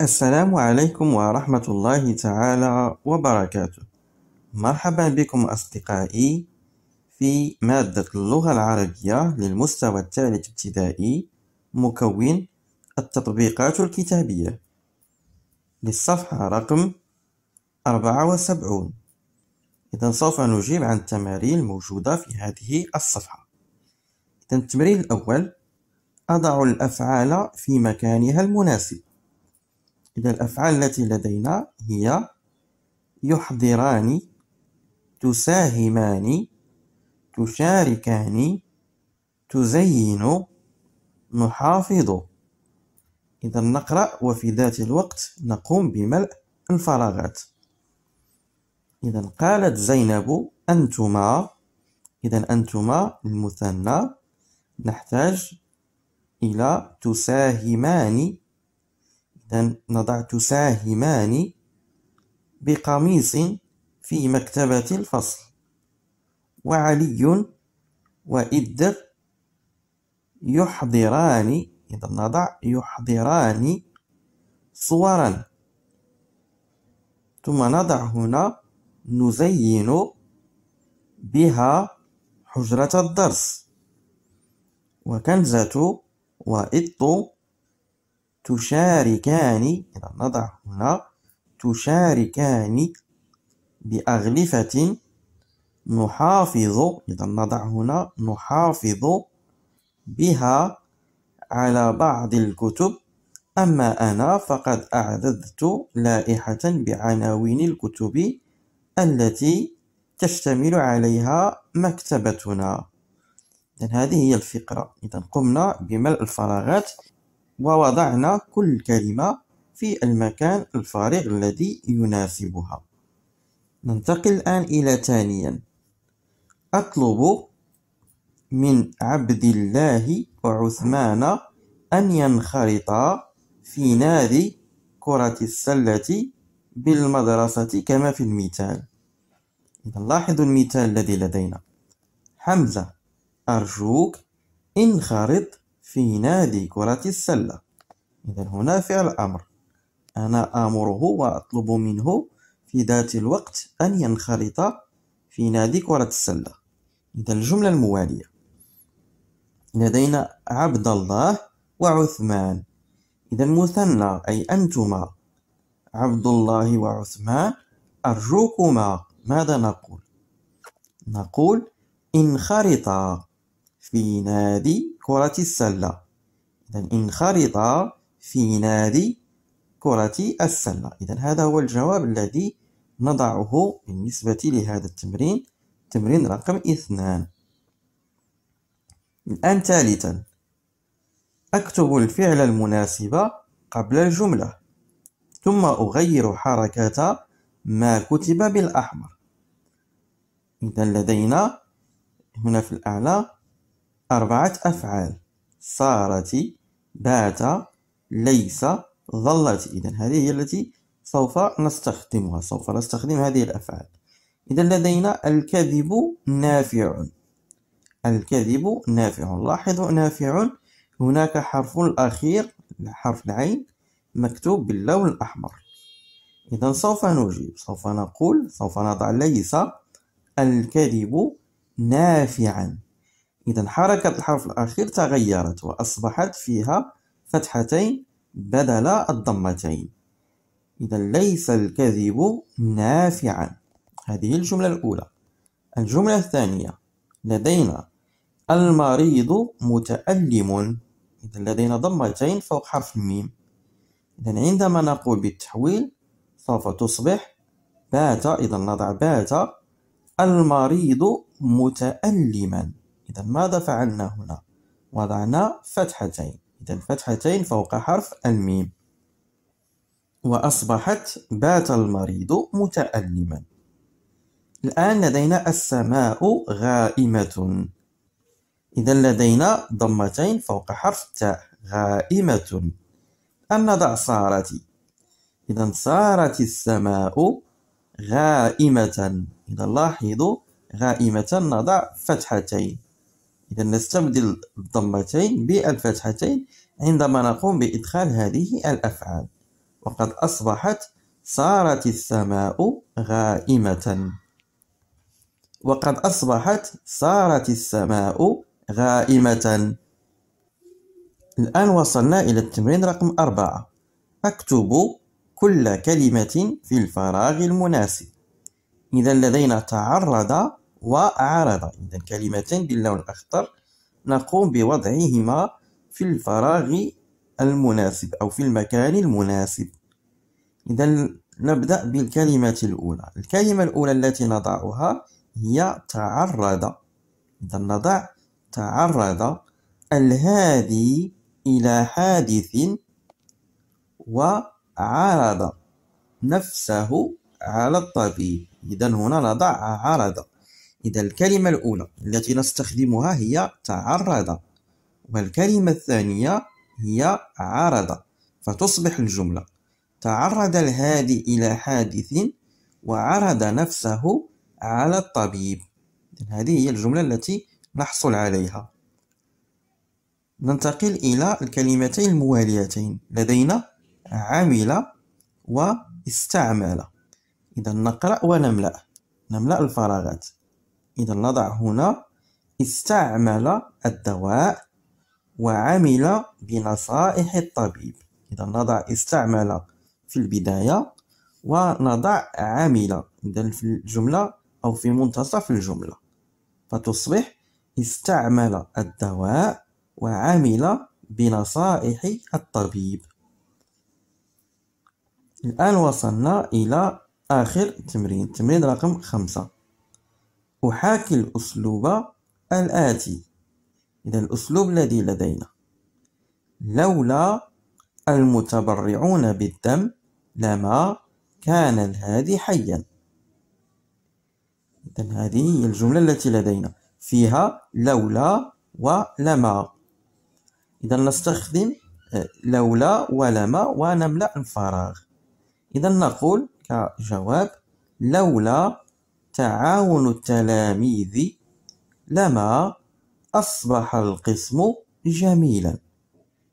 السلام عليكم ورحمة الله تعالى وبركاته مرحبا بكم أصدقائي في مادة اللغة العربية للمستوى الثالث ابتدائي مكون التطبيقات الكتابية للصفحة رقم 74 إذا سوف نجيب عن التمارين الموجودة في هذه الصفحة إذا التمرين الأول أضع الأفعال في مكانها المناسب إذا الأفعال التي لدينا هي يحضران تساهمان تشاركان تزين نحافظ إذا نقرأ وفي ذات الوقت نقوم بملء الفراغات إذا قالت زينب أنتما إذا أنتما المثنى نحتاج إلى تساهمان نضعت ساهمان بقميص في مكتبة الفصل وعلي وإدر يحضران إذا نضع يحضران صورا ثم نضع هنا نزين بها حجرة الدرس وكنزة وإط تشاركان إذا نضع هنا تشاركان بأغلفة نحافظ إذا نضع هنا نحافظ بها على بعض الكتب أما أنا فقد أعددت لائحة بعناوين الكتب التي تشتمل عليها مكتبتنا إذن هذه هي الفقرة إذا قمنا بملء الفراغات ووضعنا كل كلمة في المكان الفارغ الذي يناسبها ننتقل الآن إلى ثانيا أطلب من عبد الله وعثمان أن ينخرطا في نادي كرة السلة بالمدرسة كما في المثال لاحظوا المثال الذي لدينا حمزة أرجوك انخرط في نادي كرة السلة إذا هنا فعل أمر أنا آمره وأطلب منه في ذات الوقت أن ينخرط في نادي كرة السلة إذا الجملة الموالية لدينا عبد الله وعثمان إذا مثنى أي أنتما عبد الله وعثمان أرجوكما ماذا نقول؟ نقول انخرطا في نادي كرة السلة إذا انخرط في نادي كرة السلة إذا هذا هو الجواب الذي نضعه بالنسبة لهذا التمرين تمرين رقم اثنان الآن ثالثا أكتب الفعل المناسب قبل الجملة ثم أغير حركة ما كتب بالأحمر إذا لدينا هنا في الأعلى أربعة أفعال صارت بات ليس ظلت إذا هذه هي التي سوف نستخدمها سوف نستخدم هذه الأفعال إذا لدينا الكذب نافع الكذب نافع لاحظوا نافع هناك حرف الأخير حرف العين مكتوب باللون الأحمر إذا سوف نجيب سوف نقول سوف نضع ليس الكذب نافعا إذا حركة الحرف الأخير تغيرت وأصبحت فيها فتحتين بدل الضمتين إذا ليس الكذب نافعا هذه الجملة الأولى الجملة الثانية لدينا المريض متألم إذا لدينا ضمتين فوق حرف الميم إذا عندما نقول بالتحويل سوف تصبح بات إذا نضع بات المريض متألما إذا ماذا فعلنا هنا؟ وضعنا فتحتين إذا فتحتين فوق حرف الميم وأصبحت بات المريض متألما الآن لدينا السماء غائمة إذا لدينا ضمتين فوق حرف تاء غائمة أن نضع صارت إذا صارت السماء غائمة إذا لاحظوا غائمة نضع فتحتين إذا نستبدل الضمتين بالفتحتين عندما نقوم بإدخال هذه الأفعال وقد أصبحت صارت السماء غائمة وقد أصبحت صارت السماء غائمة الآن وصلنا إلى التمرين رقم أربعة أكتب كل كلمة في الفراغ المناسب إذا لدينا تعرض وعرض إذا كلمتين باللون الأخضر نقوم بوضعهما في الفراغ المناسب أو في المكان المناسب إذا نبدأ بالكلمة الأولى الكلمة الأولى التي نضعها هي تعرض إذا نضع تعرض الهادي إلى حادث وعرض نفسه على الطبيب إذا هنا نضع عرض إذا الكلمة الأولى التي نستخدمها هي تعرض والكلمة الثانية هي عرض فتصبح الجملة تعرض الهادي إلى حادث وعرض نفسه على الطبيب هذه هي الجملة التي نحصل عليها ننتقل إلى الكلمتين المواليتين لدينا عمل واستعمل إذا نقرأ ونملأ نملأ الفراغات إذا نضع هنا استعمل الدواء وعمل بنصائح الطبيب إذا نضع استعمل في البداية ونضع عمل إذا في الجملة أو في منتصف الجملة فتصبح استعمل الدواء وعمل بنصائح الطبيب الآن وصلنا إلى آخر تمرين تمرين رقم خمسة أحاكي الأسلوب الآتي إذا الأسلوب الذي لدينا لولا المتبرعون بالدم لما كان الهادي حيا إذا هذه هي الجملة التي لدينا فيها لولا ولما إذا نستخدم آه، لولا ولما ونملأ الفراغ إذا نقول كجواب لولا تعاون التلاميذ لما أصبح القسم جميلا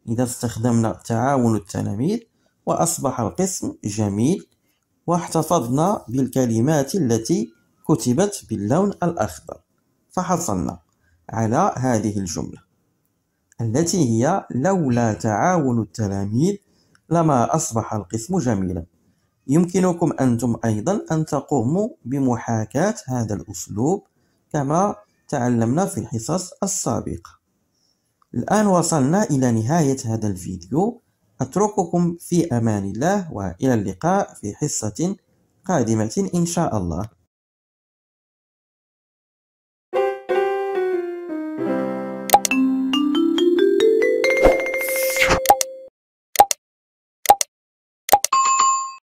إذا استخدمنا تعاون التلاميذ وأصبح القسم جميل واحتفظنا بالكلمات التي كتبت باللون الأخضر فحصلنا على هذه الجملة التي هي لولا تعاون التلاميذ لما أصبح القسم جميلا يمكنكم أنتم أيضا أن تقوموا بمحاكاة هذا الأسلوب كما تعلمنا في الحصص السابقة الآن وصلنا إلى نهاية هذا الفيديو أترككم في أمان الله وإلى اللقاء في حصة قادمة إن شاء الله